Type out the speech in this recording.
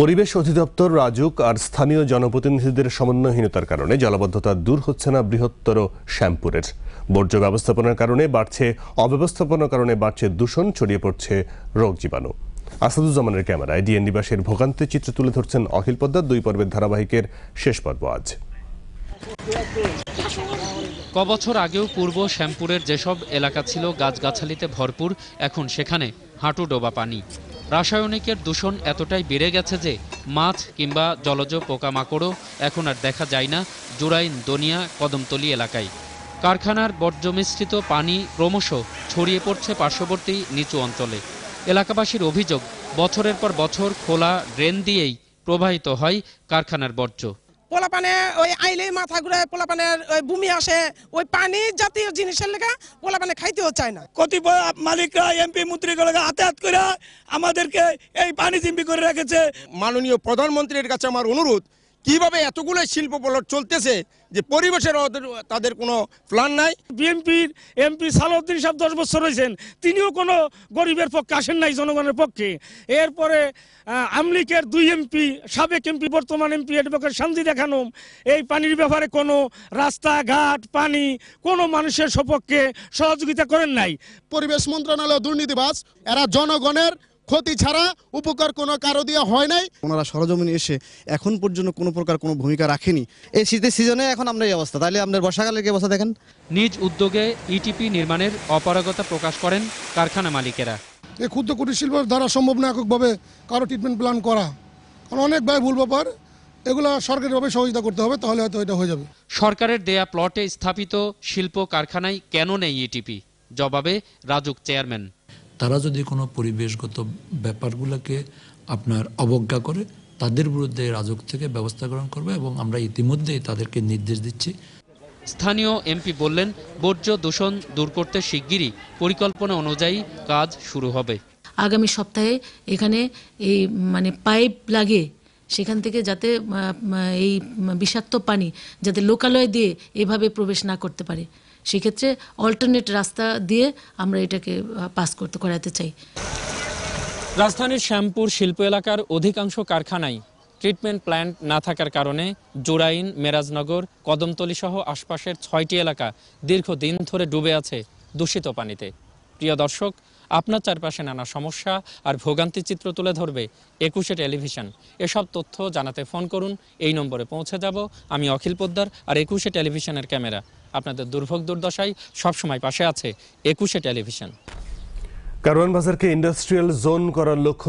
পরিবেশ অধিদপ্তর রাজুক আর স্থানীয় জনপ্রতিনিধিদের সমন্বয়হীনতার কারণে জলাবদ্ধতা দূর হচ্ছে না বৃহত্তর শ্যামপুরের বর্জ্য ব্যবস্থাপনার কারণে বাড়ছে অব্যবস্থাপনার কারণে বাড়ছে দূষণ ছড়িয়ে পড়ছে রোগ জীবাণু আসাদুজ্জামানের ক্যামেরায় ডিএন নিবাসের ভোগান্তে চিত্র তুলে ধরছেন অখিল পদ্মার দুই পর্বের ধারাবাহিকের শেষ পর্ব আজ কবছর আগেও পূর্ব শ্যামপুরের যেসব এলাকা ছিল গাছগাছালিতে ভরপুর এখন সেখানে হাঁটু ডোবা পানি রাসায়নিকের দূষণ এতটাই বেড়ে গেছে যে মাছ কিংবা জলজ পোকামাকড়ও এখন আর দেখা যায় না জুরাইন দনিয়া কদমতলি এলাকায় কারখানার বর্জ্যমিশ্রিত পানি ক্রমশ ছড়িয়ে পড়ছে পার্শ্ববর্তী নিচু অঞ্চলে এলাকাবাসীর অভিযোগ বছরের পর বছর খোলা ড্রেন দিয়েই প্রবাহিত হয় কারখানার বর্জ্য পানে ওই আইলে মাথা ঘুরে পোলাপানের ওই বুমি আসে ওই পানি জাতীয় জিনিসের লেখা পানে খাইতেও চায় না কতিপয় মালিকরা এমপি মন্ত্রীগুলো হাতে হাত করে আমাদেরকে এই পানি জিম্পি করে রেখেছে মাননীয় প্রধানমন্ত্রীর কাছে আমার অনুরোধ কিভাবে এতগুলো শিল্প পলট চলতেছে যে পরিবেশের তাদের কোনো প্ল্যান নাই বিএনপির এমপি সালাউদ্দিন সাহেব দশ বছর রয়েছেন তিনিও কোনো গরিবের পক্ষে আসেন নাই জনগণের পক্ষে এরপরে আমলিকের দুই এমপি সাবেক এমপি বর্তমান এমপি অ্যাডভোকেট শান্তি দেখানো এই পানির ব্যাপারে কোনো রাস্তাঘাট পানি কোনো মানুষের সপক্ষে সহযোগিতা করেন নাই পরিবেশ মন্ত্রণালয় দুর্নীতিবাস এরা জনগণের ক্ষতি ছাড়া উপকার কোনো কারো দিয়ে হয় নাই ওনারা সরজমিনে এসে এখন পর্যন্ত কোনো প্রকার কোনো ভূমিকা রাখেনি এই শীতের সিজনে এখন আমরা এই অবস্থা তাহলে আপনার বর্ষাকালের কি অবস্থা দেখেন নিজ উদ্যোগে ইটিপি নির্মাণের অপারগতা প্রকাশ করেন কারখানা মালিকেরা এই ক্ষুদ্র কুটির শিল্প দ্বারা সম্ভব না এককভাবে কারো ট্রিটমেন্ট প্ল্যান করা কারণ অনেক ব্যয় ভুল ব্যাপার এগুলো সরকারিভাবে সহযোগিতা করতে হবে তাহলে হয়তো এটা হয়ে যাবে সরকারের দেয়া প্লটে স্থাপিত শিল্প কারখানায় কেন নেই ইটিপি জবাবে রাজুক চেয়ারম্যান তারা যদি কোনো পরিবেশগত ব্যাপারগুলোকে আপনার অবজ্ঞা করে তাদের বিরুদ্ধে রাজক থেকে ব্যবস্থা গ্রহণ করবে এবং আমরা ইতিমধ্যেই তাদেরকে নির্দেশ দিচ্ছি স্থানীয় এমপি বললেন বর্জ্য দূষণ দূর করতে শিগগিরই পরিকল্পনা অনুযায়ী কাজ শুরু হবে আগামী সপ্তাহে এখানে এই মানে পাইপ লাগে সেখান থেকে যাতে এই বিষাক্ত পানি যাতে লোকালয় দিয়ে এভাবে প্রবেশ না করতে পারে সেক্ষেত্রে অল্টারনেট রাস্তা দিয়ে আমরা এটাকে পাস করতে করাতে চাই রাজধানীর শ্যামপুর শিল্প এলাকার অধিকাংশ কারখানায় ট্রিটমেন্ট প্ল্যান্ট না থাকার কারণে জোরাইন মেরাজনগর কদমতলি সহ আশপাশের ছয়টি এলাকা দীর্ঘদিন ধরে ডুবে আছে দূষিত পানিতে প্রিয় দর্শক আপনার চারপাশে নানা সমস্যা আর ভোগান্তি চিত্র তুলে ধরবে একুশে টেলিভিশন এসব তথ্য জানাতে ফোন করুন এই নম্বরে পৌঁছে যাব আমি অখিল পোদ্দার আর একুশে টেলিভিশনের ক্যামেরা আপনাদের দুর্ভোগ দুর্দশায় সবসময় পাশে আছে একুশে টেলিভিশন কারওয়ান বাজারকে ইন্ডাস্ট্রিয়াল জোন করার লক্ষ্য